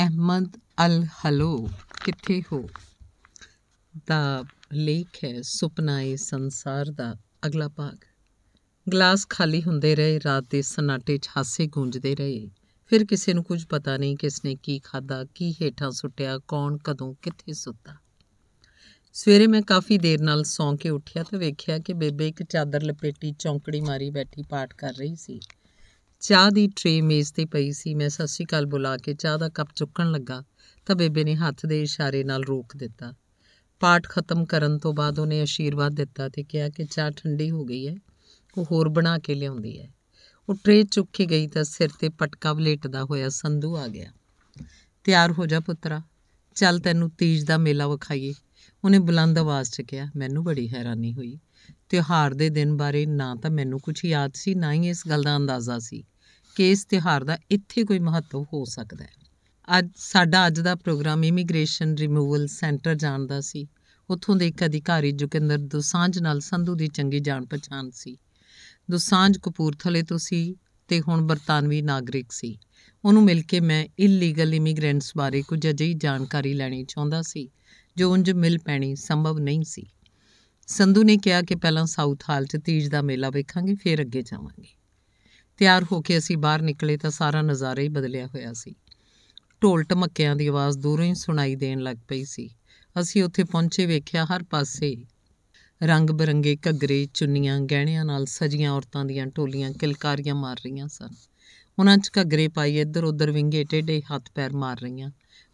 ਅਹਿਮਦ ਅਲ hello ਕਿੱਥੇ ਹੋ ਦਾ ਲੇਖ ਹੈ ਸੁਪਨਾਏ ਸੰਸਾਰ ਦਾ ਅਗਲਾ ਭਾਗ ਗਲਾਸ ਖਾਲੀ ਹੁੰਦੇ ਰਹੇ ਰਾਤ ਦੇ ਸਨਾਟੇ 'ਚ ਹਾਸੇ ਗੂੰਜਦੇ ਰਹੇ ਫਿਰ ਕਿਸੇ ਨੂੰ ਕੁਝ ਪਤਾ ਨਹੀਂ ਕਿਸ ਨੇ ਕੀ ਖਾਦਾ ਕੀ ਹੇਠਾਂ ਸੁੱਟਿਆ ਕੌਣ ਕਦੋਂ ਕਿੱਥੇ ਸੁੱਤਾ ਸਵੇਰੇ ਮੈਂ ਕਾਫੀ ਦੇਰ ਨਾਲ ਸੌਂ ਕੇ ਉੱਠਿਆ ਤਾਂ ਵੇਖਿਆ ਕਿ ਬੇਬੇ ਇੱਕ ਚਾਦਰ ਲਪੇਟੀ ਚੌਂਕੜੀ ਮਾਰੀ ਬੈਠੀ ਪਾਠ ਕਰ ਰਹੀ ਸੀ ਚਾਹ ਦੀ ਟ੍ਰੇ ਮੇਜ਼ ਤੇ ਪਈ ਸੀ ਮੈਂ ਸੱਸੀ ਕਾਲ ਬੁਲਾ ਕੇ ਚਾਹ ਦਾ ਕੱਪ ਚੁੱਕਣ ਲੱਗਾ ਤਾਂ ਬੇਬੇ ਨੇ ਹੱਥ ਦੇ ਇਸ਼ਾਰੇ ਨਾਲ ਰੋਕ ਦਿੱਤਾ ਪਾਠ ਖਤਮ ਕਰਨ ਤੋਂ ਬਾਅਦ ਉਹਨੇ ਅਸ਼ੀਰਵਾਦ ਦਿੱਤਾ ਤੇ ਕਿਹਾ ਕਿ ਚਾਹ ਠੰਡੀ ਹੋ ਗਈ ਹੈ ਉਹ ਹੋਰ ਬਣਾ ਕੇ ਲਿਆਉਂਦੀ ਹੈ ਉਹ ਟਰੇ ਚੁੱਕ ਕੇ ਗਈ ਤਾਂ ਸਿਰ ਤੇ ਪਟਕਾ ਬਲੇਟਦਾ ਹੋਇਆ ਸੰਧੂ ਆ ਗਿਆ ਤਿਆਰ ਹੋ ਜਾ ਪੁੱਤਰਾ ਚੱਲ ਤੈਨੂੰ ਤੀਜ ਦਾ ਮੇਲਾ ਵਿਖਾਈਏ ਉਹਨੇ ਬੁਲੰਦ ਆਵਾਜ਼ 'ਚ ਕਿਹਾ ਮੈਨੂੰ ਬੜੀ ਹੈਰਾਨੀ ਹੋਈ ਤਿਉਹਾਰ ਦੇ ਦਿਨ ਬਾਰੇ ਨਾ ਤਾਂ ਮੈਨੂੰ ਕੁਝ ਯਾਦ ਸੀ ਨਾ ਹੀ ਇਸ ਗੱਲ ਦਾ ਅੰਦਾਜ਼ਾ ਸੀ ਕਿ ਇਸ ਤਿਉਹਾਰ ਦਾ ਇੱਥੇ ਕੋਈ ਮਹੱਤਵ ਹੋ ਸਕਦਾ ਹੈ ਅੱਜ ਸਾਡਾ ਅੱਜ ਦਾ ਪ੍ਰੋਗਰਾਮ ਇਮੀਗ੍ਰੇਸ਼ਨ ਰਿਮੂਵਲ ਸੈਂਟਰ ਜਾਣ ਦਾ ਸੀ ਉੱਥੋਂ ਦੇ ਇੱਕ ਅਧਿਕਾਰੀ ਜੁਕਿੰਦਰ ਦੋਸਾਂਝ ਨਾਲ ਸੰਧੂ ਦੀ ਚੰਗੀ ਜਾਣ ਪਛਾਣ ਸੀ ਦੋਸਾਂਝ ਕਪੂਰਥਲੇ ਤੋਂ ਸੀ ਤੇ ਹੁਣ ਬਰਤਾਨਵੀ ਨਾਗਰਿਕ ਸੀ ਉਹਨੂੰ ਮਿਲ ਕੇ ਮੈਂ ਇਲੀਗਲ ਇਮੀਗ੍ਰੈਂਟਸ ਬਾਰੇ ਕੁਝ ਅਜਿਹੀ ਜਾਣਕਾਰੀ ਲੈਣੀ ਚਾਹੁੰਦਾ ਸੀ ਜੋ ਉਂਝ ਮਿਲ ਪੈਣੀ ਸੰਭਵ ਨਹੀਂ ਸੀ ਸੰਧੂ ਨੇ ਕਿਹਾ ਕਿ ਪਹਿਲਾਂ ਸਾਊਥ ਹਾਲ 'ਚ ਤੀਜ ਦਾ ਮੇਲਾ ਵੇਖਾਂਗੇ ਫਿਰ ਅੱਗੇ ਜਾਵਾਂਗੇ ਤਿਆਰ ਹੋ ਕੇ ਅਸੀਂ ਬਾਹਰ ਨਿਕਲੇ ਤਾਂ ਸਾਰਾ ਨਜ਼ਾਰਾ ਹੀ ਬਦਲਿਆ ਹੋਇਆ ਸੀ ਢੋਲ ਟਮੱਕਿਆਂ ਦੀ ਆਵਾਜ਼ ਦੂਰੋਂ ਹੀ ਸੁਣਾਈ ਦੇਣ ਲੱਗ ਪਈ ਸੀ ਅਸੀਂ ਉੱਥੇ ਪਹੁੰਚੇ ਵੇਖਿਆ ਹਰ ਪਾਸੇ ਰੰਗ ਬਰੰਗੇ ਘੱਗਰੇ ਚੁੰਨੀਆਂ ਗਹਿਣਿਆਂ ਨਾਲ ਸਜੀਆਂ ਔਰਤਾਂ ਦੀਆਂ ਟੋਲੀਆਂ ਕਿਲਕਾਰੀਆਂ ਮਾਰ ਰਹੀਆਂ ਸਨ ਉਹਨਾਂ 'ਚ ਘੱਗਰੇ ਪਾਈ ਇੱਧਰ ਉੱਧਰ ਵਿੰਗੇ ਟੇਡੇ ਹੱਥ ਪੈਰ ਮਾਰ ਰਹੀਆਂ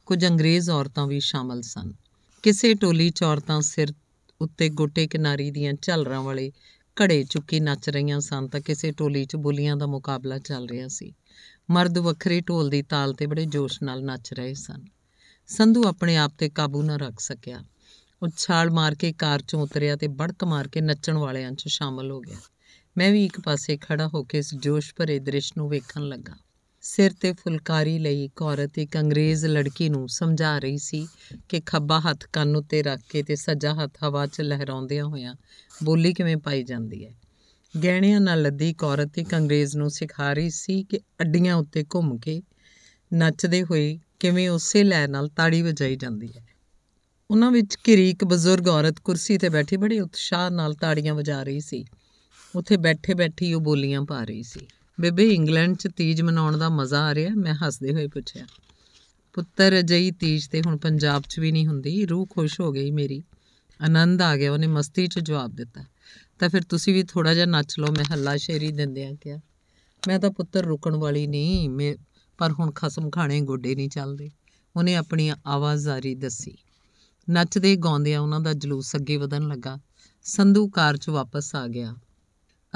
ਕੁਝ ਅੰਗਰੇਜ਼ ਔਰਤਾਂ ਵੀ ਸ਼ਾਮਲ ਸਨ ਕਿਸੇ ਟੋਲੀ 'ਚ ਔਰਤਾਂ ਸਿਰ ਉੱਤੇ ਗੋਟੇ ਕਿਨਾਰੀ ਦੀਆਂ ਝਲਰਾਂ ਵਾਲੇ ਘੜੇ ਚੁੱਕੀ ਨੱਚ ਰਹੀਆਂ ਸਨ ਤਾਂ ਕਿਸੇ ਟੋਲੀ 'ਚ ਬੁੱਲੀਆਂ ਦਾ ਮੁਕਾਬਲਾ ਚੱਲ ਰਿਹਾ ਸੀ ਮਰਦ ਵੱਖਰੇ ਢੋਲ ਦੀ ਤਾਲ ਤੇ ਬੜੇ ਜੋਸ਼ ਨਾਲ ਨੱਚ ਰਹੇ ਸਨ ਸੰਧੂ ਆਪਣੇ ਆਪ ਤੇ ਕਾਬੂ ਨਾ ਰੱਖ ਸਕਿਆ ਉਹ ਛਾਲ ਮਾਰ ਕੇ ਕਾਰ 'ਚੋਂ ਉਤਰਿਆ ਤੇ ਬੜਕ ਮਾਰ ਕੇ ਨੱਚਣ ਵਾਲਿਆਂ 'ਚ ਸ਼ਾਮਲ ਹੋ ਗਿਆ ਮੈਂ ਵੀ ਇੱਕ ਪਾਸੇ ਖੜਾ ਹੋ ਕੇ ਇਸ ਜੋਸ਼ ਭਰੇ ਦ੍ਰਿਸ਼ ਨੂੰ ਵੇਖਣ ਲੱਗਾ ਸਿਰ ਤੇ ਫੁਲਕਾਰੀ ਲਈ ਇੱਕ ਔਰਤ ਇੱਕ ਅੰਗਰੇਜ਼ ਲੜਕੀ ਨੂੰ ਸਮਝਾ ਰਹੀ ਸੀ ਕਿ ਖੱਬਾ ਹੱਥ ਕੰਨ ਉੱਤੇ ਰੱਖ ਕੇ ਤੇ ਸੱਜਾ ਹੱਥ ਹਵਾ 'ਚ ਲਹਿਰਾਉਂਦਿਆਂ ਹੋਇਆਂ ਬੋਲੀ ਕਿਵੇਂ ਪਾਈ ਜਾਂਦੀ ਹੈ ਗਹਿਣਿਆਂ ਨਾਲ ਲੱਦੀ ਔਰਤ ਇੱਕ ਅੰਗਰੇਜ਼ ਨੂੰ ਸਿਖਾ ਰਹੀ ਸੀ ਕਿ ਅੱਡੀਆਂ ਉੱਤੇ ਘੁੰਮ ਕੇ ਨੱਚਦੇ ਹੋਏ ਕਿਵੇਂ ਉਸੇ ਲੈ ਨਾਲ ਤਾੜੀ ਵਜਾਈ ਜਾਂਦੀ ਹੈ ਉਹਨਾਂ ਵਿੱਚ ਘਰੀਕ ਬਜ਼ੁਰਗ ਔਰਤ ਕੁਰਸੀ ਤੇ ਬੈਠੀ ਬੜੀ ਉਤਸ਼ਾਹ ਨਾਲ ਤਾੜੀਆਂ ਵਜਾ ਰਹੀ ਸੀ ਉੱਥੇ ਬੈਠੇ ਬੈਠੀ ਉਹ ਬੋਲੀਆਂ ਪਾ ਰਹੀ ਸੀ ਬੇਬੇ ਇੰਗਲੈਂਡ 'ਚ ਤੀਜ ਮਨਾਉਣ ਦਾ ਮਜ਼ਾ ਆ ਰਿਹਾ ਮੈਂ ਹੱਸਦੇ ਹੋਏ ਪੁੱਛਿਆ ਪੁੱਤਰ ਅਜਈ ਤੀਜ ਤੇ ਹੁਣ ਪੰਜਾਬ 'ਚ ਵੀ ਨਹੀਂ ਹੁੰਦੀ ਰੂਹ ਖੁਸ਼ ਹੋ ਗਈ ਮੇਰੀ ਆਨੰਦ ਆ ਗਿਆ ਉਹਨੇ ਮਸਤੀ 'ਚ ਜਵਾਬ ਦਿੱਤਾ ਤਾਂ ਫਿਰ ਤੁਸੀਂ ਵੀ ਥੋੜਾ ਜਿਹਾ ਨੱਚ ਲਓ ਮੈਂ ਹੱਲਾ ਸ਼ੇਰੀ ਦਿੰਦਿਆਂ ਕਿਹਾ ਮੈਂ ਤਾਂ ਪੁੱਤਰ ਰੁਕਣ ਵਾਲੀ ਨਹੀਂ ਮੈਂ ਪਰ ਹੁਣ ਖਸਮ ਖਾਣੇ ਗੋਡੇ ਨਹੀਂ ਚੱਲਦੇ ਉਹਨੇ ਆਪਣੀ ਆਵਾਜ਼ ਜਾਰੀ ਦੱਸੀ ਨੱਚਦੇ ਗਾਉਂਦਿਆਂ ਉਹਨਾਂ ਦਾ ਜਲੂਸ ਅੱਗੇ ਵਧਣ ਲੱਗਾ ਸੰਧੂ ਕਾਰ 'ਚ ਵਾਪਸ ਆ ਗਿਆ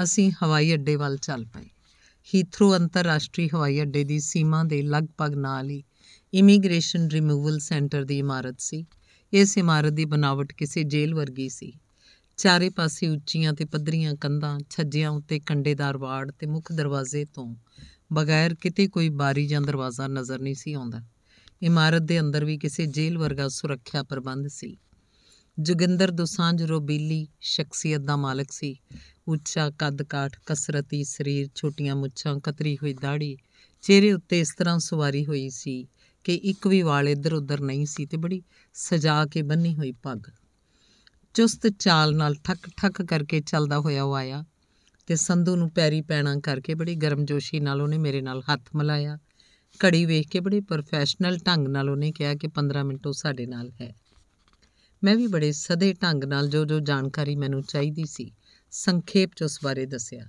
ਅਸੀਂ ਹਵਾਈ ਅੱਡੇ ਵੱਲ ਚੱਲ ਪਏ ਹੀਥਰੋ ਅੰਤਰਰਾਸ਼ਟਰੀ ਹਵਾਈ ਅੱਡੇ ਦੀ ਸੀਮਾ ਦੇ ਲਗਭਗ ਨਾਲ ਹੀ ਇਮੀਗ੍ਰੇਸ਼ਨ ਰਿਮੂਵਲ ਸੈਂਟਰ ਦੀ ਇਮਾਰਤ ਸੀ ਇਸ ਇਮਾਰਤ ਦੀ ਬਨਾਵਟ ਕਿਸੇ ਜੇਲ੍ਹ ਵਰਗੀ ਸੀ ਚਾਰੇ ਪਾਸੇ ਉੱਚੀਆਂ ਤੇ ਪੱਧਰੀਆਂ ਕੰਧਾਂ ਛੱਜਿਆਂ ਉੱਤੇ ਕੰਡੇਦਾਰ ਵਾੜ ਤੇ ਮੁੱਖ ਦਰਵਾਜ਼ੇ ਤੋਂ ਬਗੈਰ ਕਿਤੇ ਕੋਈ ਬਾਰੀ ਜਾਂ ਦਰਵਾਜ਼ਾ ਨਜ਼ਰ ਨਹੀਂ ਸੀ ਆਉਂਦਾ ਇਮਾਰਤ ਦੇ ਅੰਦਰ ਵੀ ਕਿਸੇ ਜੇਲ੍ਹ ਵਰਗਾ ਸੁਰੱਖਿਆ ਪ੍ਰਬੰਧ ਸੀ ਜੁਗਿੰਦਰ ਦੋਸਾਂਝ ਰੋਬੀਲੀ ਸ਼ਖਸੀਅਤ ਦਾ ਮਾਲਕ ਸੀ ਉੱਚਾ ਕੱਦ ਕਾਠ ਕਸਰਤੀ ਸਰੀਰ ਛੋਟੀਆਂ ਮੁੱਛਾਂ ਕਤਰੀ ਹੋਈ ਦਾੜੀ ਚਿਹਰੇ ਉੱਤੇ ਇਸ ਤਰ੍ਹਾਂ ਸਵਾਰੀ ਹੋਈ ਸੀ ਕਿ ਇੱਕ ਵੀ ਵਾਲ ਇੱਧਰ ਉੱਧਰ ਨਹੀਂ ਸੀ ਤੇ ਬੜੀ ਸਜਾ ਕੇ ਬੰਨੀ ਹੋਈ ਪੱਗ ਚੁਸਤ ਚਾਲ ਨਾਲ ਠੱਕ ਠੱਕ ਕਰਕੇ ਚੱਲਦਾ ਹੋਇਆ ਉਹ ਆਇਆ ਤੇ ਸੰਧੂ ਨੂੰ ਪੈਰੀ ਪੈਣਾ ਕਰਕੇ ਬੜੀ ਗਰਮਜੋਸ਼ੀ ਨਾਲ ਉਹਨੇ ਮੇਰੇ ਨਾਲ ਹੱਥ ਮਲਾਇਆ ਘੜੀ ਵੇਖ ਕੇ ਬੜੇ ਪ੍ਰੋਫੈਸ਼ਨਲ ਢੰਗ ਨਾਲ ਉਹਨੇ ਕਿਹਾ ਕਿ 15 ਮਿੰਟ ਉਹ ਸਾਡੇ ਨਾਲ ਹੈ ਮੈਂ ਵੀ ਬੜੇ ਸਦੇ ਢੰਗ ਨਾਲ ਜੋ ਜੋ ਜਾਣਕਾਰੀ ਮੈਨੂੰ ਚਾਹੀਦੀ ਸੀ ਸੰਖੇਪ 'ਚ ਉਸ ਬਾਰੇ ਦੱਸਿਆ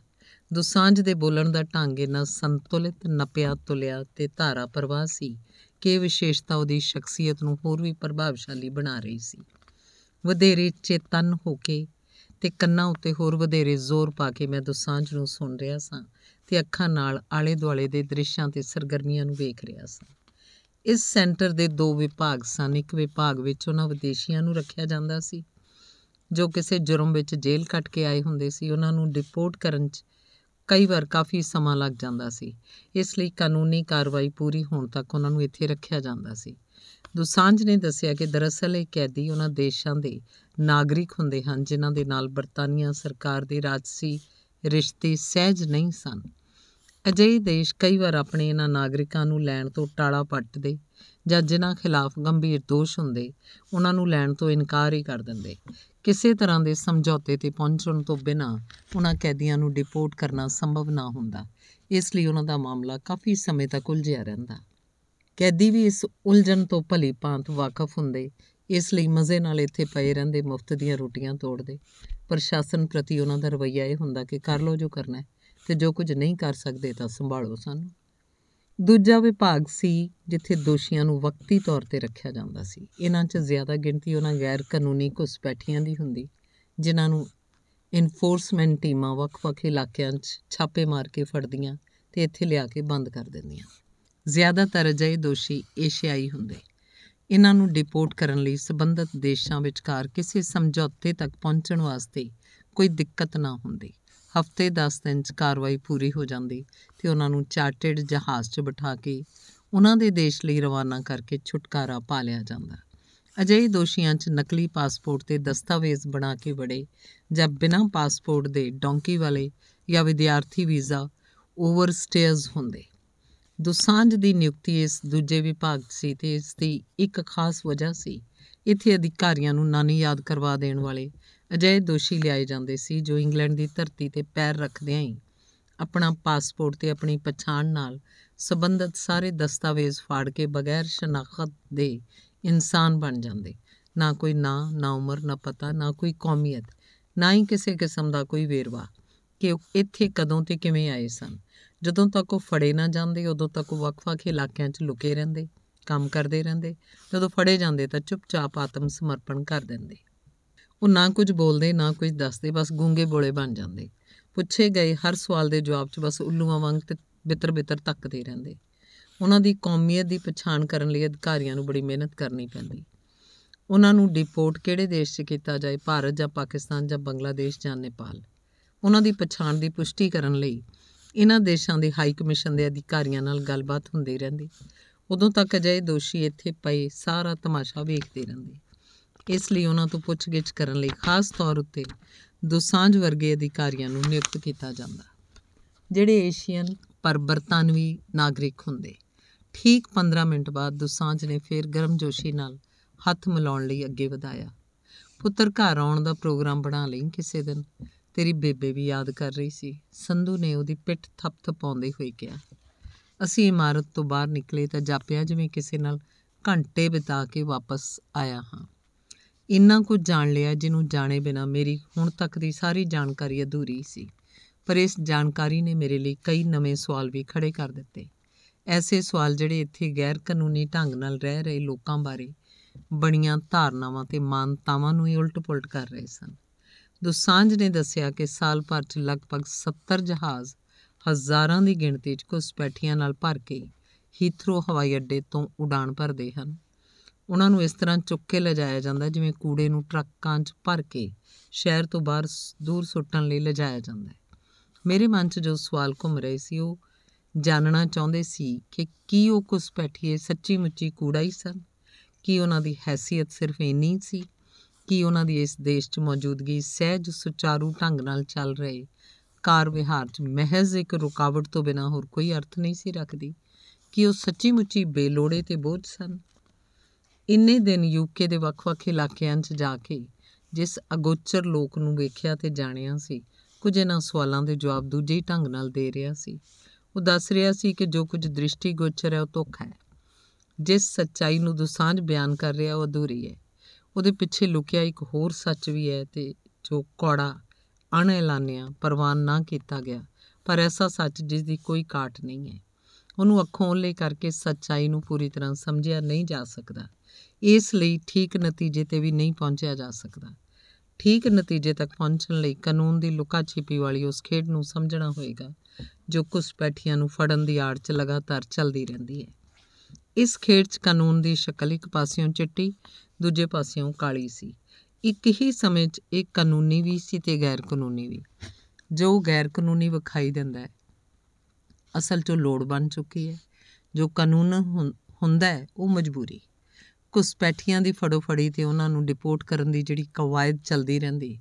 ਦੁਸਾਂਝ ਦੇ ਬੋਲਣ ਦਾ ਢੰਗ ਇਹਨਾਂ ਸੰਤੁਲਿਤ ਨਪਿਆ ਤੁਲਿਆ ਤੇ ਧਾਰਾ ਪ੍ਰਵਾਹ ਸੀ ਕਿ ਇਹ ਵਿਸ਼ੇਸ਼ਤਾ ਉਹਦੀ ਸ਼ਖਸੀਅਤ ਨੂੰ ਹੋਰ ਵੀ ਪ੍ਰਭਾਵਸ਼ਾਲੀ ਬਣਾ ਰਹੀ ਸੀ ਵਧੇਰੇ ਚੇਤਨ ਹੋ ਕੇ ਤੇ ਕੰਨਾਂ ਉੱਤੇ ਹੋਰ ਵਧੇਰੇ ਜ਼ੋਰ ਪਾ ਕੇ ਮੈਂ ਦੁਸਾਂਝ ਨੂੰ ਸੁਣ ਰਿਹਾ ਸਾਂ ਤੇ ਅੱਖਾਂ ਨਾਲ ਆਲੇ ਦੁਆਲੇ ਦੇ ਦ੍ਰਿਸ਼ਾਂ ਤੇ ਸਰਗਰਮੀਆਂ ਨੂੰ ਵੇਖ ਰਿਹਾ ਸਾਂ ਇਸ ਸੈਂਟਰ ਦੇ ਦੋ ਵਿਭਾਗ ਸਨ ਇੱਕ ਵਿਭਾਗ ਵਿੱਚ ਉਹਨਾਂ ਵਿਦੇਸ਼ੀਆਂ ਨੂੰ ਰੱਖਿਆ ਜਾਂਦਾ ਸੀ ਜੋ ਕਿਸੇ ਜੁਰਮ ਵਿੱਚ ਜੇਲ੍ਹ ਕੱਟ ਕੇ ਆਏ ਹੁੰਦੇ ਸੀ ਉਹਨਾਂ ਨੂੰ ਡਿਪੋਰਟ ਕਰਨ 'ਚ ਕਈ ਵਾਰ ਕਾਫੀ ਸਮਾਂ ਲੱਗ ਜਾਂਦਾ ਸੀ ਇਸ ਲਈ ਕਾਨੂੰਨੀ ਕਾਰਵਾਈ ਪੂਰੀ ਹੋਣ ਤੱਕ ਉਹਨਾਂ ਨੂੰ ਇੱਥੇ ਰੱਖਿਆ ਜਾਂਦਾ ਸੀ ਦੁਸਾਂਝ ਨੇ ਦੱਸਿਆ ਕਿ ਦਰਅਸਲ ਇਹ ਕੈਦੀ ਉਹਨਾਂ ਦੇਸ਼ਾਂ ਦੇ ਨਾਗਰਿਕ ਹੁੰਦੇ ਹਨ ਜਿਨ੍ਹਾਂ ਦੇ ਨਾਲ ਬਰਤਾਨੀਆ ਸਰਕਾਰ ਦੇ ਰਾਜਸੀ ਰਿਸ਼ਤੇ ਸਹਿਜ ਨਹੀਂ ਸਨ ਅਜਿਹੇ ਦੇਸ਼ ਕਈ ਵਾਰ ਆਪਣੇ ਇਹਨਾਂ ਨਾਗਰਿਕਾਂ ਨੂੰ ਲੈਣ ਤੋਂ ਟਾਲਾ ਪੱਟਦੇ ਜਾਂ ਜਿਨ੍ਹਾਂ ਖਿਲਾਫ ਗੰਭੀਰ ਦੋਸ਼ ਹੁੰਦੇ ਉਹਨਾਂ ਨੂੰ ਲੈਣ ਤੋਂ ਇਨਕਾਰ ਹੀ ਕਰ ਦਿੰਦੇ ਕਿਸੇ ਤਰ੍ਹਾਂ ਦੇ ਸਮਝੌਤੇ ਤੇ ਪਹੁੰਚਣ ਤੋਂ ਬਿਨਾਂ ਉਹਨਾਂ ਕੈਦੀਆਂ ਨੂੰ ਡਿਪੋਰਟ ਕਰਨਾ ਸੰਭਵ ਨਾ ਹੁੰਦਾ ਇਸ ਲਈ ਉਹਨਾਂ ਦਾ ਮਾਮਲਾ ਕਾਫੀ ਸਮੇਂ ਤੱਕ ਉਲਝਿਆ ਰਹਿੰਦਾ ਕੈਦੀ ਵੀ ਇਸ ਉਲਝਣ ਤੋਂ ਭਲੀ ਭਾਂਤ ਵਾਕਫ ਹੁੰਦੇ ਇਸ ਲਈ ਮਜ਼ੇ ਨਾਲ ਇੱਥੇ ਪਏ ਰਹਿੰਦੇ ਮੁਫਤ ਦੀਆਂ ਰੋਟੀਆਂ ਤੋੜਦੇ ਪ੍ਰਸ਼ਾਸਨ ਪ੍ਰਤੀ ਉਹਨਾਂ ਦਾ ਰਵਈਆ ਇਹ ਹੁੰਦਾ ਕਿ ਕਰ ਲਓ ਜੋ ਕਰਨਾ ਤੇ ਜੋ ਕੁਝ ਨਹੀਂ ਕਰ ਸਕਦੇ ਤਾਂ ਸੰਭਾਲੋ ਸਾਨੂੰ ਦੂਜਾ ਵਿਭਾਗ ਸੀ ਜਿੱਥੇ ਦੋਸ਼ੀਆਂ ਨੂੰ ਵਕਤੀ ਤੌਰ ਤੇ ਰੱਖਿਆ ਜਾਂਦਾ ਸੀ ਇਹਨਾਂ 'ਚ ਜ਼ਿਆਦਾ ਗਿਣਤੀ ਉਹਨਾਂ ਗੈਰ ਕਾਨੂੰਨੀ ਘੁਸਪੈਠੀਆਂ ਦੀ ਹੁੰਦੀ ਜਿਨ੍ਹਾਂ ਨੂੰ ਇਨਫੋਰਸਮੈਂਟ ਟੀਮਾਂ ਵੱਖ-ਵੱਖ ਇਲਾਕਿਆਂ 'ਚ ਛਾਪੇ ਮਾਰ ਕੇ ਫੜਦੀਆਂ ਤੇ ਇੱਥੇ ਲਿਆ ਕੇ ਬੰਦ ਕਰ ਦਿੰਦੀਆਂ ਜ਼ਿਆਦਾਤਰ ਜਿਹੇ ਦੋਸ਼ੀ ਏਸ਼ੀਆਈ ਹੁੰਦੇ ਇਹਨਾਂ ਨੂੰ ਡਿਪੋਰਟ ਕਰਨ ਲਈ ਸਬੰਧਤ ਦੇਸ਼ਾਂ ਵਿਚਕਾਰ ਕਿਸੇ ਸਮਝੌਤੇ ਤੱਕ ਪਹੁੰਚਣ ਵਾਸਤੇ ਕੋਈ ਦਿੱਕਤ ਨਾ ਹੁੰਦੀ ਹਫਤੇ 10 ਦਿਨ 'ਚ ਕਾਰਵਾਈ ਪੂਰੀ ਹੋ ਜਾਂਦੀ ਤੇ ਉਹਨਾਂ ਨੂੰ ਚਾਰਟਰਡ ਜਹਾਜ਼ 'ਚ ਬਿਠਾ ਕੇ ਉਹਨਾਂ ਦੇ ਦੇਸ਼ ਲਈ ਰਵਾਨਾ ਕਰਕੇ ਛੁਟਕਾਰਾ ਪਾ ਲਿਆ ਜਾਂਦਾ ਅਜਿਹੇ ਦੋਸ਼ੀਆਂ 'ਚ ਨਕਲੀ ਪਾਸਪੋਰਟ ਤੇ ਦਸਤਾਵੇਜ਼ ਬਣਾ ਕੇ ਬੜੇ ਜਾਂ ਬਿਨਾਂ ਪਾਸਪੋਰਟ ਦੇ ਡੌਂਕੀ ਵਾਲੇ ਜਾਂ ਵਿਦਿਆਰਥੀ ਵੀਜ਼ਾ ਓਵਰਸਟੇਅਰਸ ਹੁੰਦੇ ਦੁਸਾਂਝ ਦੀ ਨਿਯੁਕਤੀ ਇਸ ਦੂਜੇ ਵਿਭਾਗ 'ਚ ਸੀ ਤੇ ਇਸ ਦੀ ਇੱਕ ਖਾਸ ਵਜ੍ਹਾ ਸੀ ਇੱਥੇ ਅਧਿਕਾਰੀਆਂ ਨੂੰ ਨਾਨੀ ਯਾਦ ਕਰਵਾ ਦੇਣ ਵਾਲੇ ਅਜਿਹੇ ਦੋਸ਼ੀ ਲਿਆਏ ਜਾਂਦੇ ਸੀ ਜੋ ਇੰਗਲੈਂਡ ਦੀ ਧਰਤੀ ਤੇ ਪੈਰ ਰੱਖਦਿਆਂ ਹੀ ਆਪਣਾ ਪਾਸਪੋਰਟ ਤੇ ਆਪਣੀ ਪਛਾਣ ਨਾਲ ਸਬੰਧਤ ਸਾਰੇ ਦਸਤਾਵੇਜ਼ ਫਾੜ ਕੇ ਬਗੈਰ ਸ਼ਨਾਖਤ ਦੇ ਇਨਸਾਨ ਬਣ ਜਾਂਦੇ ਨਾ ਕੋਈ ਨਾਂ ਨਾ ਉਮਰ ਨਾ ਪਤਾ ਨਾ ਕੋਈ ਕੌਮੀਅਤ ਨਾ ਹੀ ਕਿਸੇ ਕਿਸਮ ਦਾ ਕੋਈ ਵੇਰਵਾ ਕਿ ਉਹ ਇੱਥੇ ਕਦੋਂ ਤੇ ਕਿਵੇਂ ਆਏ ਸਨ ਜਦੋਂ ਤੱਕ ਉਹ ਫੜੇ ਨਾ ਜਾਂਦੇ ਉਦੋਂ ਤੱਕ ਉਹ ਵੱਖ-ਵੱਖ ਇਲਾਕਿਆਂ 'ਚ ਲੁਕੇ ਰਹਿੰਦੇ ਕੰਮ ਕਰਦੇ ਰਹਿੰਦੇ ਜਦੋਂ ਫੜੇ ਜਾਂਦੇ ਤਾਂ ਚੁੱਪਚਾਪ ਆਤਮ ਸਮਰਪਣ ਕਰ ਦਿੰਦੇ ਉਹ ਨਾ ਕੁਝ ਬੋਲਦੇ ਨਾ ਕੁਝ ਦੱਸਦੇ ਬਸ ਗੂੰਗੇ ਬੋਲੇ ਬਣ ਜਾਂਦੇ ਪੁੱਛੇ ਗਏ ਹਰ ਸਵਾਲ ਦੇ ਜਵਾਬ 'ਚ ਬਸ ਉੱਲੂਆਂ ਵਾਂਗ ਤੇ ਬਿਤਰ ਬਿਤਰ ਤੱਕਦੇ ਰਹਿੰਦੇ ਉਹਨਾਂ ਦੀ ਕੌਮੀਅਤ ਦੀ ਪਛਾਣ ਕਰਨ ਲਈ ਅਧਿਕਾਰੀਆਂ ਨੂੰ ਬੜੀ ਮਿਹਨਤ ਕਰਨੀ ਪੈਂਦੀ ਉਹਨਾਂ ਨੂੰ ਡਿਪੋਰਟ ਕਿਹੜੇ ਦੇਸ਼ 'ਚ ਕੀਤਾ ਜਾਏ ਭਾਰਤ ਜਾਂ ਪਾਕਿਸਤਾਨ ਜਾਂ ਬੰਗਲਾਦੇਸ਼ ਜਾਂ ਨੇਪਾਲ ਉਹਨਾਂ ਦੀ ਪਛਾਣ ਦੀ ਪੁਸ਼ਟੀ ਕਰਨ ਲਈ ਇਹਨਾਂ ਦੇਸ਼ਾਂ ਦੇ ਹਾਈ ਕਮਿਸ਼ਨ ਦੇ ਅਧਿਕਾਰੀਆਂ ਨਾਲ ਗੱਲਬਾਤ ਹੁੰਦੀ ਰਹਿੰਦੀ ਉਦੋਂ ਤੱਕ ਅਜੇ ਦੋਸ਼ੀ ਇੱਥੇ ਪਏ ਸਾਰਾ ਤਮਾਸ਼ਾ ਵੇਖਦੇ ਰਹਿੰਦੇ ਇਸ ਲਈ ਉਹਨਾਂ ਤੋਂ ਪੁੱਛਗਿੱਛ ਕਰਨ ਲਈ ਖਾਸ ਤੌਰ ਉੱਤੇ ਦੁਸਾਂਝ ਵਰਗੇ ਅਧਿਕਾਰੀਆਂ ਨੂੰ ਨਿਯੁਕਤ ਕੀਤਾ ਜਾਂਦਾ ਜਿਹੜੇ ਏਸ਼ੀਅਨ ਪਰ ਬਰਤਾਨਵੀ ਨਾਗਰਿਕ ਹੁੰਦੇ ਠੀਕ 15 ਮਿੰਟ ਬਾਅਦ ਦੁਸਾਂਝ ਨੇ ਫੇਰ ਗਰਮਜੋਸ਼ੀ ਨਾਲ ਹੱਥ ਮਿਲਾਉਣ ਲਈ ਅੱਗੇ ਵਧਾਇਆ ਪੁੱਤਰ ਘਰ ਆਉਣ ਦਾ ਪ੍ਰੋਗਰਾਮ ਬਣਾ ਲਈ ਕਿਸੇ ਦਿਨ ਤੇਰੀ ਬੇਬੇ ਵੀ ਯਾਦ ਕਰ ਰਹੀ ਸੀ ਸੰਧੂ ਨੇ ਉਹਦੀ ਪਿੱਠ ਥਪਥਪਾਉਂਦੇ ਹੋਏ ਕਿਹਾ ਅਸੀਂ ਇਮਾਰਤ ਤੋਂ ਬਾਹਰ ਨਿਕਲੇ ਤਾਂ ਜਾਪਿਆ ਜਿਵੇਂ ਕਿਸੇ ਨਾਲ ਘੰਟੇ ਬਿਤਾ ਕੇ ਵਾਪਸ ਆਇਆ ਹਾਂ ਇੰਨਾ ਕੁਝ ਜਾਣ ਲਿਆ ਜਿਹਨੂੰ ਜਾਣੇ ਬਿਨਾ ਮੇਰੀ ਹੁਣ ਤੱਕ ਦੀ ਸਾਰੀ ਜਾਣਕਾਰੀ ਅਧੂਰੀ ਸੀ ਪਰ ਇਸ ਜਾਣਕਾਰੀ ਨੇ ਮੇਰੇ ਲਈ ਕਈ ਨਵੇਂ ਸਵਾਲ ਵੀ ਖੜੇ ਕਰ ਦਿੱਤੇ ਐਸੇ ਸਵਾਲ ਜਿਹੜੇ ਇੱਥੇ ਗੈਰ ਕਾਨੂੰਨੀ ਢੰਗ ਨਾਲ ਰਹਿ ਰਹੇ ਲੋਕਾਂ ਬਾਰੇ ਬਣੀਆਂ ਧਾਰਨਾਵਾਂ ਤੇ ਮਾਨਤਾਵਾਂ ਨੂੰ ਹੀ ਉਲਟ-ਪੁਲਟ ਕਰ ਰਹੇ ਸਨ ਦੁਸਾਂਝ ਨੇ ਦੱਸਿਆ ਕਿ ਸਾਲ ਭਰ 'ਚ ਲਗਭਗ 70 ਜਹਾਜ਼ ਹਜ਼ਾਰਾਂ ਦੀ ਗਿਣਤੀ 'ਚ ਕੁਸਪੈਠੀਆਂ ਨਾਲ ਭਰ ਕੇ ਹੀਥਰੋ ਹਵਾਈ ਅੱਡੇ ਤੋਂ ਉਡਾਨ ਭਰਦੇ ਹਨ ਉਹਨਾਂ ਨੂੰ ਇਸ ਤਰ੍ਹਾਂ ਚੁੱਕ ਕੇ ਲਿਜਾਇਆ ਜਾਂਦਾ ਜਿਵੇਂ ਕੂੜੇ ਨੂੰ ਟਰੱਕਾਂ 'ਚ ਭਰ ਕੇ ਸ਼ਹਿਰ ਤੋਂ ਬਾਹਰ ਦੂਰ ਸੁੱਟਣ ਲਈ ਲਿਜਾਇਆ ਜਾਂਦਾ ਹੈ ਮੇਰੇ ਮਨ 'ਚ ਜੋ ਸਵਾਲ ਘੁੰਮ ਰਹੇ ਸੀ ਉਹ ਜਾਣਨਾ ਚਾਹੁੰਦੇ ਸੀ ਕਿ ਕੀ ਉਹ ਪੈਠੀਏ ਸੱਚੀ ਮੁੱਚੀ ਕੂੜਾ ਹੀ ਸਨ ਕੀ ਉਹਨਾਂ ਦੀ ਹیثیت ਸਿਰਫ ਇੰਨੀ ਸੀ ਕੀ ਉਹਨਾਂ ਦੀ ਇਸ ਦੇਸ਼ 'ਚ ਮੌਜੂਦਗੀ ਸਹਿਜ ਸੁਚਾਰੂ ਢੰਗ ਨਾਲ ਚੱਲ ਰਹੀ ਕਾਰ ਵਿਹਾਰ 'ਚ ਮਹਿਜ਼ ਇੱਕ ਰੁਕਾਵਟ ਤੋਂ ਬਿਨਾ ਹੋਰ ਕੋਈ ਅਰਥ ਨਹੀਂ ਸੀ ਰੱਖਦੀ ਕਿ ਉਹ ਸੱਚੀ ਮੁੱਚੀ ਬੇਲੋੜੇ ਤੇ ਬੋਝ ਸਨ ਇੰਨੇ ਦਿਨ ਯੂਕੇ ਦੇ ਵੱਖ-ਵੱਖ ਇਲਾਕਿਆਂ 'ਚ ਜਾ ਕੇ ਜਿਸ ਅਗੋਚਰ ਲੋਕ ਨੂੰ ਵੇਖਿਆ ਤੇ ਜਾਣਿਆ ਸੀ ਕੁਝ ਇਹਨਾਂ ਸਵਾਲਾਂ ਦੇ ਜਵਾਬ ਦੂਜੇ ਹੀ ਢੰਗ ਨਾਲ ਦੇ ਰਿਹਾ ਸੀ ਉਹ ਦੱਸ ਰਿਹਾ ਸੀ ਕਿ ਜੋ ਕੁਝ ਦ੍ਰਿਸ਼ਟੀਗੋਚਰ ਹੈ ਉਹ ਧੋਖਾ ਹੈ ਜਿਸ ਸੱਚਾਈ ਨੂੰ ਦੁਸਾਂਝ ਬਿਆਨ ਕਰ ਰਿਹਾ ਉਹ ਅਧੂਰੀ ਹੈ ਉਹਦੇ ਪਿੱਛੇ ਲੁਕਿਆ ਇੱਕ ਹੋਰ ਸੱਚ ਵੀ ਹੈ ਤੇ ਜੋ ਕੋੜਾ ਅਣਐਲਾਨਿਆ ਪਰਵਾਨ ਨਾ ਕੀਤਾ ਗਿਆ ਪਰ ਐਸਾ ਸੱਚ ਜਿਸ ਦੀ ਕੋਈ ਕਾਟ ਨਹੀਂ ਹੈ ਉਹਨੂੰ ਅੱਖੋਂ ਲੈ ਕਰਕੇ ਸੱਚਾਈ ਨੂੰ ਪੂਰੀ ਤਰ੍ਹਾਂ ਸਮਝਿਆ ਨਹੀਂ ਜਾ ਸਕਦਾ ਇਸ ਲਈ ਠੀਕ ਨਤੀਜੇ ਤੇ ਵੀ ਨਹੀਂ ਪਹੁੰਚਿਆ ਜਾ ਸਕਦਾ ਠੀਕ ਨਤੀਜੇ ਤੱਕ ਪਹੁੰਚਣ ਲਈ ਕਾਨੂੰਨ ਦੀ ਲੁਕਾ-ਛਿਪੀ ਵਾਲੀ ਉਸ ਖੇਡ ਨੂੰ ਸਮਝਣਾ ਹੋਵੇਗਾ ਜੋ ਕੁਸ ਪੈਠੀਆਂ ਨੂੰ ਫੜਨ ਦੀ ਆੜ 'ਚ ਲਗਾਤਾਰ ਚੱਲਦੀ ਰਹਿੰਦੀ ਹੈ ਇਸ ਖੇਡ 'ਚ ਕਾਨੂੰਨ ਦੀ ਸ਼ਕਲ ਇੱਕ ਪਾਸਿਓਂ ਚਿੱਟੀ ਦੂਜੇ ਪਾਸਿਓਂ ਕਾਲੀ ਸੀ ਇੱਕ ਹੀ ਸਮੇਂ 'ਚ ਇਹ ਕਾਨੂੰਨੀ ਵੀ ਸੀ ਤੇ ਗੈਰ ਕਾਨੂੰਨੀ ਵੀ ਜੋ ਗੈਰ ਕਾਨੂੰਨੀ ਵਿਖਾਈ ਦਿੰਦਾ ਹੈ ਅਸਲ 'ਚ ਲੋੜ ਬਣ ਚੁੱਕੀ ਹੈ ਜੋ ਕਾਨੂੰਨ ਹੁੰਦਾ ਹੈ ਉਹ ਮਜਬੂਰੀ ਕੁਸਪੈਠੀਆਂ ਦੀ ਫੜੋਫੜੀ ਤੇ ਉਹਨਾਂ ਨੂੰ ਡਿਪੋਰਟ ਕਰਨ ਦੀ ਜਿਹੜੀ ਕਵਾਇਦ ਚੱਲਦੀ ਰਹਿੰਦੀ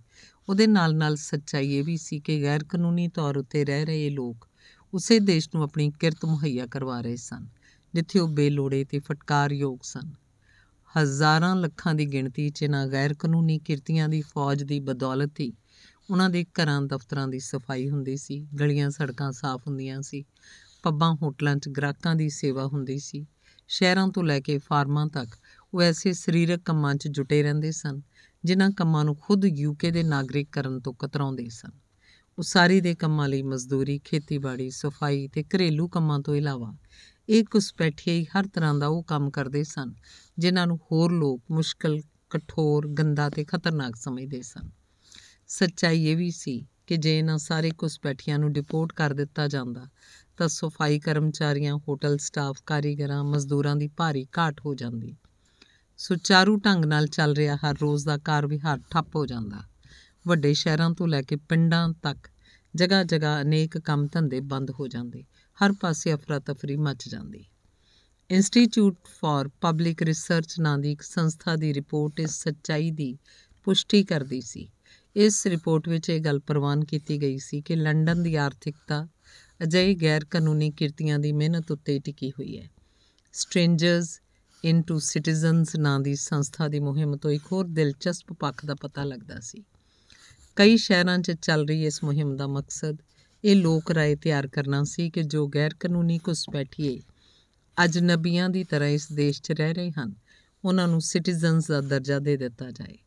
ਉਹਦੇ ਨਾਲ ਨਾਲ ਸੱਚਾਈ ਇਹ ਵੀ ਸੀ ਕਿ ਗੈਰ ਕਾਨੂੰਨੀ ਤੌਰ ਉੱਤੇ ਰਹਿ ਰਹੇ ਲੋਕ ਉਸੇ ਦੇਸ਼ ਨੂੰ ਆਪਣੀ ਕਿਰਤ ਮੁਹੱਈਆ ਕਰਵਾ ਰਹੇ ਸਨ ਜਿੱਥੇ ਉਹ ਬੇਲੋੜੇ ਤੇ ਫਟਕਾਰਯੋਗ ਸਨ ਹਜ਼ਾਰਾਂ ਲੱਖਾਂ ਦੀ ਗਿਣਤੀ 'ਚ ਨਾ ਗੈਰ ਕਾਨੂੰਨੀ ਕਿਰਤੀਆਂ ਦੀ ਫੌਜ ਦੀ ਬਦੌਲਤ ਹੀ ਉਹਨਾਂ ਦੇ ਘਰਾਂ ਦਫ਼ਤਰਾਂ ਦੀ ਸਫਾਈ ਹੁੰਦੀ ਸੀ ਗਲੀਆਂ ਸੜਕਾਂ ਸਾਫ਼ ਹੁੰਦੀਆਂ ਸੀ ਪੱਬਾਂ ਹੋਟਲਾਂ 'ਚ ਗ੍ਰਾਹਕਾਂ ਦੀ ਸੇਵਾ ਹੁੰਦੀ ਸੀ ਸ਼ਹਿਰਾਂ ਤੋਂ ਲੈ ਕੇ ਫਾਰਮਾਂ ਤੱਕ ਉਹ ਐਸੇ ਸਰੀਰਕ ਕੰਮਾਂ 'ਚ ਜੁਟੇ ਰਹਿੰਦੇ ਸਨ ਜਿਨ੍ਹਾਂ ਕੰਮਾਂ ਨੂੰ ਖੁਦ ਯੂਕੇ ਦੇ ਨਾਗਰਿਕ ਕਰਨ ਤੋਂ ਕਤਰਾਉਂਦੇ ਸਨ ਉਸਾਰੀ ਦੇ ਕੰਮਾਂ ਲਈ ਮਜ਼ਦੂਰੀ ਖੇਤੀਬਾੜੀ ਸਫਾਈ ਤੇ ਘਰੇਲੂ ਕੰਮਾਂ ਤੋਂ ਇਲਾਵਾ ਇਹ ਕੁਸਪੈਠੀਏ ਹਰ ਤਰ੍ਹਾਂ ਦਾ ਉਹ ਕੰਮ ਕਰਦੇ ਸਨ ਜਿਨ੍ਹਾਂ ਨੂੰ ਹੋਰ ਲੋਕ ਮੁਸ਼ਕਲ ਕਠੋਰ ਗੰਦਾ ਤੇ ਖਤਰਨਾਕ ਸਮਝਦੇ ਸਨ ਸੱਚਾਈ ਇਹ ਵੀ ਸੀ ਕਿ ਜੇ ਇਹਨਾਂ ਸਾਰੇ ਕੁਸਪੈਠੀਆਂ ਨੂੰ ਡਿਪੋਰਟ ਕਰ ਦਿੱਤਾ ਜਾਂਦਾ ਤਾਂ ਸਫਾਈ ਕਰਮਚਾਰੀਆਂ ਹੋਟਲ ਸਟਾਫ ਕਾਰੀਗਰਾਂ ਮਜ਼ਦੂਰਾਂ ਦੀ ਭਾਰੀ ਘਾਟ ਹੋ ਜਾਂਦੀ ਸੁਚਾਰੂ ਢੰਗ ਨਾਲ ਚੱਲ ਰਿਹਾ ਹਰ ਰੋਜ਼ ਦਾ ਕਾਰ ਵਿਹਾਰ ਠੱਪ ਹੋ ਜਾਂਦਾ ਵੱਡੇ ਸ਼ਹਿਰਾਂ ਤੋਂ ਲੈ ਕੇ ਪਿੰਡਾਂ ਤੱਕ ਜਗ੍ਹਾ ਜਗ੍ਹਾ ਅਨੇਕ ਕੰਮ ਧੰਦੇ ਬੰਦ ਹੋ ਜਾਂਦੇ ਹਰ ਪਾਸੇ ਅਫਰਾ ਤਫਰੀ ਮਚ ਜਾਂਦੀ ਇੰਸਟੀਚਿਊਟ ਫਾਰ ਪਬਲਿਕ ਰਿਸਰਚ ਨਾਂ ਦੀ ਇੱਕ ਸੰਸਥਾ ਦੀ ਰਿਪੋਰਟ ਇਸ ਸੱਚਾਈ ਦੀ ਪੁਸ਼ਟੀ ਕਰਦੀ ਸੀ ਇਸ ਰਿਪੋਰਟ ਵਿੱਚ ਇਹ ਗੱਲ ਪ੍ਰਵਾਨ ਕੀਤੀ ਗਈ ਸੀ ਕਿ ਲੰਡਨ ਦੀ ਆਰਥਿਕਤਾ ਅਜਿਹੇ ਗੈਰ ਕਾਨੂੰਨੀ ਕਿਰਤੀਆਂ ਦੀ ਮਿਹਨਤ ਉੱਤੇ ਟਿਕੀ ਹੋਈ ਹੈ ਸਟ੍ਰੇਂਜਰਸ ਇਨਟੂ ਸਿਟੀਜ਼ਨਸ ਨਾਂ ਦੀ ਸੰਸਥਾ ਦੀ ਮੁਹਿੰਮ ਤੋਂ ਇੱਕ ਹੋਰ ਦਿਲਚਸਪ ਪੱਖ ਦਾ ਪਤਾ ਲੱਗਦਾ ਸੀ ਕਈ ਸ਼ਹਿਰਾਂ 'ਚ ਚੱਲ ਰਹੀ ਇਸ ਮੁਹਿੰਮ ਦਾ ਮਕਸਦ ਇਹ ਲੋਕ ਰਾਏ ਤਿਆਰ ਕਰਨਾ ਸੀ ਕਿ ਜੋ ਗੈਰ ਕਾਨੂੰਨੀ ਕੁਸ ਬੈਠੀਏ ਅਜਨਬੀਆਂ ਦੀ ਤਰ੍ਹਾਂ ਇਸ ਦੇਸ਼ 'ਚ ਰਹਿ ਰਹੇ ਹਨ ਉਹਨਾਂ ਨੂੰ ਸਿਟੀਜ਼ਨਸ ਦਾ ਦਰਜਾ ਦੇ ਦਿੱਤਾ ਜਾਏ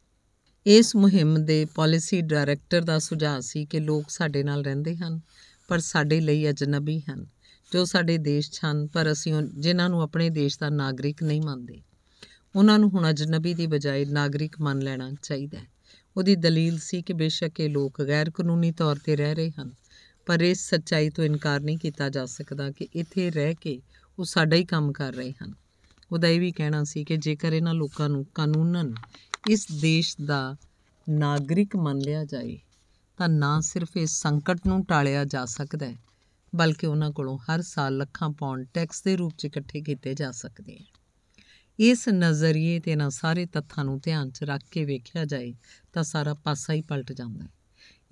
ਇਸ ਮੁਹਿੰਮ ਦੇ ਪਾਲਿਸੀ ਡਾਇਰੈਕਟਰ ਦਾ ਸੁਝਾਅ ਸੀ ਕਿ ਲੋਕ ਸਾਡੇ ਨਾਲ ਰਹਿੰਦੇ ਹਨ ਪਰ ਸਾਡੇ ਲਈ ਅਜਨਬੀ ਹਨ ਜੋ ਸਾਡੇ ਦੇਸ਼ 'ਚ ਹਨ ਪਰ ਅਸੀਂ ਜਿਨ੍ਹਾਂ ਨੂੰ ਆਪਣੇ ਦੇਸ਼ ਦਾ ਨਾਗਰਿਕ ਨਹੀਂ ਮੰਨਦੇ ਉਹਨਾਂ ਨੂੰ ਹੁਣ ਅਜਨਬੀ ਦੀ ਬਜਾਏ ਨਾਗਰਿਕ ਮੰਨ ਲੈਣਾ ਚਾਹੀਦਾ ਹੈ ਉਹਦੀ ਦਲੀਲ ਸੀ ਕਿ ਬੇਸ਼ੱਕ ਇਹ ਲੋਕ ਗੈਰ ਕਾਨੂੰਨੀ ਤੌਰ ਤੇ ਰਹਿ ਰਹੇ ਹਨ ਪਰ ਇਸ ਸੱਚਾਈ ਤੋਂ ਇਨਕਾਰ ਨਹੀਂ ਕੀਤਾ ਜਾ ਸਕਦਾ ਕਿ ਇੱਥੇ ਰਹਿ ਕੇ ਉਹ ਸਾਡਾ ਹੀ ਕੰਮ ਕਰ ਰਹੇ ਹਨ ਉਹਦਾ ਇਹ ਵੀ ਕਹਿਣਾ ਸੀ ਕਿ ਜੇਕਰ ਇਹਨਾਂ ਲੋਕਾਂ ਨੂੰ ਕਾਨੂੰਨਨ ਇਸ ਦੇਸ਼ ਦਾ ਨਾਗਰਿਕ ਮੰਨ ਲਿਆ ਜਾਏ ਤਾਂ ਨਾ ਸਿਰਫ ਇਸ ਸੰਕਟ ਨੂੰ ਟਾਲਿਆ ਜਾ ਸਕਦਾ ਹੈ ਬਲਕਿ ਉਹਨਾਂ ਕੋਲੋਂ ਹਰ ਸਾਲ ਲੱਖਾਂ ਪੌਂਡ ਟੈਕਸ ਦੇ ਰੂਪ 'ਚ ਇਕੱਠੇ ਕੀਤੇ ਜਾ ਸਕਦੇ ਹਨ ਇਸ ਨਜ਼ਰੀਏ ਤੇ ਨਾ ਸਾਰੇ ਤੱਥਾਂ ਨੂੰ ਧਿਆਨ 'ਚ ਰੱਖ ਕੇ ਵੇਖਿਆ ਜਾਏ ਤਾਂ ਸਾਰਾ ਪਾਸਾ ਹੀ ਪਲਟ ਜਾਂਦਾ ਹੈ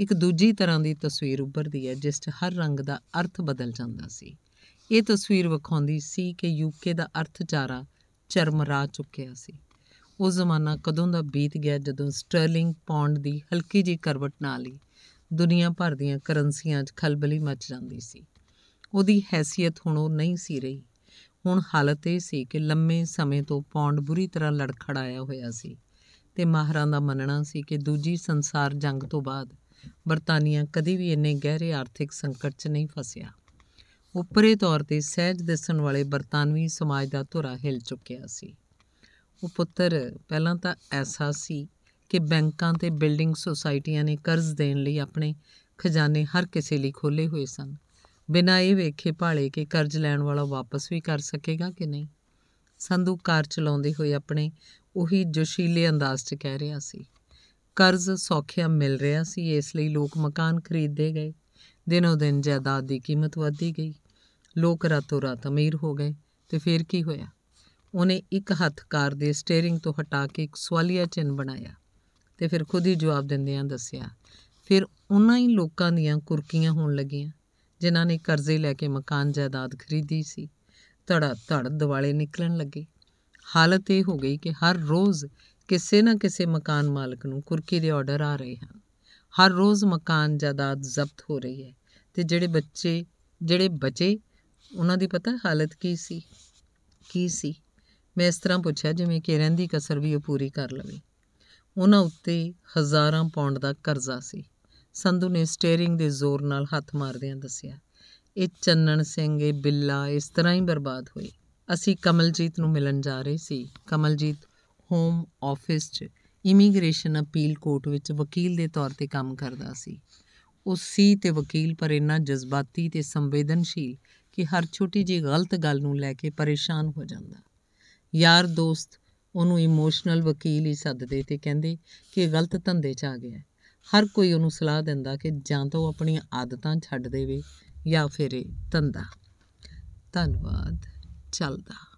ਇੱਕ ਦੂਜੀ ਤਰ੍ਹਾਂ ਦੀ ਤਸਵੀਰ ਉੱਭਰਦੀ ਹੈ ਜਿਸ 'ਚ ਹਰ ਰੰਗ ਦਾ ਅਰਥ ਬਦਲ ਜਾਂਦਾ ਸੀ ਇਹ ਤਸਵੀਰ ਵਿਖਾਉਂਦੀ ਸੀ ਕਿ ਯੂਕੇ ਦਾ ਅਰਥਚਾਰਾ ਚਰਮਰਾ ਚੁੱਕਿਆ ਸੀ ਉਹ ਜ਼ਮਾਨਾ ਕਦੋਂ ਦਾ ਬੀਤ ਗਿਆ ਜਦੋਂ ਸਟਰਲਿੰਗ ਪੌਂਡ ਦੀ ਹਲਕੀ ਜੀ ਕਰਵਟ ਨਾਲ ਹੀ ਦੁਨੀਆ ਭਰ ਦੀਆਂ ਕਰੰਸੀਆਂ 'ਚ ਖਲਬਲੀ ਮਚ ਜਾਂਦੀ ਸੀ ਉਹਦੀ ਹیثیت ਹੁਣ ਉਹ ਨਹੀਂ ਸੀ ਰਹੀ ਹੁਣ ਹਾਲਤ ਇਹ ਸੀ ਕਿ ਲੰਮੇ ਸਮੇਂ ਤੋਂ ਪੌਂਡ ਬੁਰੀ ਤਰ੍ਹਾਂ ਲੜਖੜਾਇਆ ਹੋਇਆ ਸੀ ਤੇ ਮਾਹਰਾਂ ਦਾ ਮੰਨਣਾ ਸੀ ਕਿ ਦੂਜੀ ਸੰਸਾਰ ਜੰਗ ਤੋਂ ਬਾਅਦ ਬਰਤਾਨੀਆ ਕਦੇ ਵੀ ਇੰਨੇ ਗਹਿਰੇ ਆਰਥਿਕ ਸੰਕਟ 'ਚ ਨਹੀਂ ਫਸਿਆ ਉਪਰੇ ਤੌਰ ਤੇ ਸਹਿਜ ਦਿਸਣ ਵਾਲੇ ਬਰਤਾਨਵੀ ਸਮਾਜ ਦਾ ਧੁਰਾ ਹਿਲ ਚੁੱਕਿਆ ਸੀ ਉਹ ਪੁੱਤਰ ਪਹਿਲਾਂ ਤਾਂ ਐਸਾ ਸੀ ਕਿ ਬੈਂਕਾਂ ਤੇ ਬਿਲਡਿੰਗ ਸੁਸਾਇਟੀਆਂ ਨੇ ਕਰਜ਼ ਦੇਣ ਲਈ ਆਪਣੇ ਖਜ਼ਾਨੇ ਹਰ ਕਿਸੇ ਲਈ ਖੋਲੇ ਹੋਏ ਸਨ ਬਿਨਾਂ ਇਹ ਵੇਖੇ ਭਾਲੇ ਕਿ ਕਰਜ਼ ਲੈਣ ਵਾਲਾ ਵਾਪਸ ਵੀ ਕਰ ਸਕੇਗਾ ਕਿ ਨਹੀਂ ਸੰਧੂ ਕਾਰ ਚਲਾਉਂਦੇ ਹੋਏ ਆਪਣੇ ਉਹੀ ਜੋਸ਼ੀਲੇ ਅੰਦਾਜ਼ 'ਚ ਕਹਿ ਰਿਹਾ ਸੀ ਕਰਜ਼ ਸੌਖਿਆ ਮਿਲ ਰਿਹਾ ਸੀ ਇਸ ਲਈ ਲੋਕ ਮਕਾਨ ਖਰੀਦਦੇ ਗਏ ਦਿਨੋ ਦਿਨ ਜਾਇਦਾਦ ਦੀ ਕੀਮਤ ਵਧਦੀ ਗਈ ਲੋਕ ਰਾਤੋਂ ਰਾਤ ਅਮੀਰ ਹੋ ਗਏ ਤੇ ਫਿਰ ਕੀ ਹੋਇਆ ਉਹਨੇ ਇੱਕ ਹੱਥ ਕਾਰ ਦੇ ਸਟੀering ਤੋਂ ਹਟਾ ਕੇ ਇੱਕ ਸਵਾਲੀਆ ਚਿੰਨ ਬਣਾਇਆ ਤੇ ਫਿਰ ਖੁਦ ਹੀ ਜਵਾਬ ਦਿੰਦੇ ਆਂ ਦੱਸਿਆ ਫਿਰ ਉਹਨਾਂ ਹੀ ਲੋਕਾਂ ਦੀਆਂ ਕੁਰਕੀਆਂ ਹੋਣ ਲੱਗੀਆਂ ਜਿਨ੍ਹਾਂ ਨੇ ਕਰਜ਼ੇ ਲੈ ਕੇ ਮਕਾਨ ਜਾਇਦਾਦ ਖਰੀਦੀ ਸੀ ਧੜਾ ਧੜ ਦਿਵਾਲੇ ਨਿਕਲਣ ਲੱਗੇ ਹਾਲਤ ਇਹ ਹੋ ਗਈ ਕਿ ਹਰ ਰੋਜ਼ ਕਿਸੇ ਨਾ ਕਿਸੇ ਮਕਾਨ ਮਾਲਕ ਨੂੰ ਕੁਰਕੀ ਦੇ ਆਰਡਰ ਆ ਰਹੇ ਹਨ ਹਰ ਰੋਜ਼ ਮਕਾਨ ਜਾਇਦਾਦ ਜ਼ਬਤ ਹੋ ਰਹੀ ਹੈ ਤੇ ਜਿਹੜੇ ਬੱਚੇ ਜਿਹੜੇ ਬਚੇ ਉਹਨਾਂ ਦੀ ਪਤਾ ਹਾਲਤ ਕੀ ਸੀ ਕੀ ਸੀ ਮੈਂ ਇਸ ਤਰ੍ਹਾਂ ਪੁੱਛਿਆ ਜਿਵੇਂ ਕਿ ਰਹਿੰਦੀ ਕਸਰ ਵੀ ਉਹ ਪੂਰੀ ਕਰ ਲਵੇ ਉਹਨਾਂ ਉੱਤੇ ਹਜ਼ਾਰਾਂ ਪੌਂਡ ਦਾ ਕਰਜ਼ਾ ਸੀ ਸੰਧੂ ਨੇ ਸਟੀਅਰਿੰਗ ਦੇ ਜ਼ੋਰ ਨਾਲ ਹੱਥ ਮਾਰਦਿਆਂ ਦੱਸਿਆ ਇਹ ਚੰਨਣ ਸਿੰਘ ਇਹ ਬਿੱਲਾ ਇਸ ਤਰ੍ਹਾਂ ਹੀ ਬਰਬਾਦ ਹੋਏ ਅਸੀਂ ਕਮਲਜੀਤ ਨੂੰ ਮਿਲਣ ਜਾ ਰਹੇ ਸੀ ਕਮਲਜੀਤ ਹੋਮ ਆਫਿਸ 'ਚ ਇਮੀਗ੍ਰੇਸ਼ਨ ਅਪੀਲ ਕੋਰਟ ਵਿੱਚ ਵਕੀਲ ਦੇ ਤੌਰ ਤੇ ਕੰਮ ਕਰਦਾ ਸੀ ਉਹ ਸੀ ਤੇ ਵਕੀਲ ਪਰ ਇੰਨਾ ਜਜ਼ਬਾਤੀ ਤੇ ਸੰਵੇਦਨਸ਼ੀਲ ਕਿ ਹਰ ਛੋਟੀ ਜੀ ਗਲਤ ਗੱਲ ਨੂੰ ਲੈ ਕੇ ਪਰੇਸ਼ਾਨ ਹੋ ਜਾਂਦਾ ਯਾਰ ਦੋਸਤ ਉਹਨੂੰ ਇਮੋਸ਼ਨਲ ਵਕੀਲ ਹੀ ਸੱਦਦੇ ਤੇ ਕਹਿੰਦੇ ਕਿ ਗਲਤ ਧੰਦੇ 'ਚ ਆ ਗਿਆ ਹਰ ਕੋਈ ਉਹਨੂੰ ਸਲਾਹ ਦਿੰਦਾ ਕਿ ਜਾਂ ਤਾਂ ਉਹ ਆਪਣੀਆਂ ਆਦਤਾਂ ਛੱਡ ਦੇਵੇ ਜਾਂ ਫਿਰ ਧੰਦਾ ਧੰਨਵਾਦ ਚੱਲਦਾ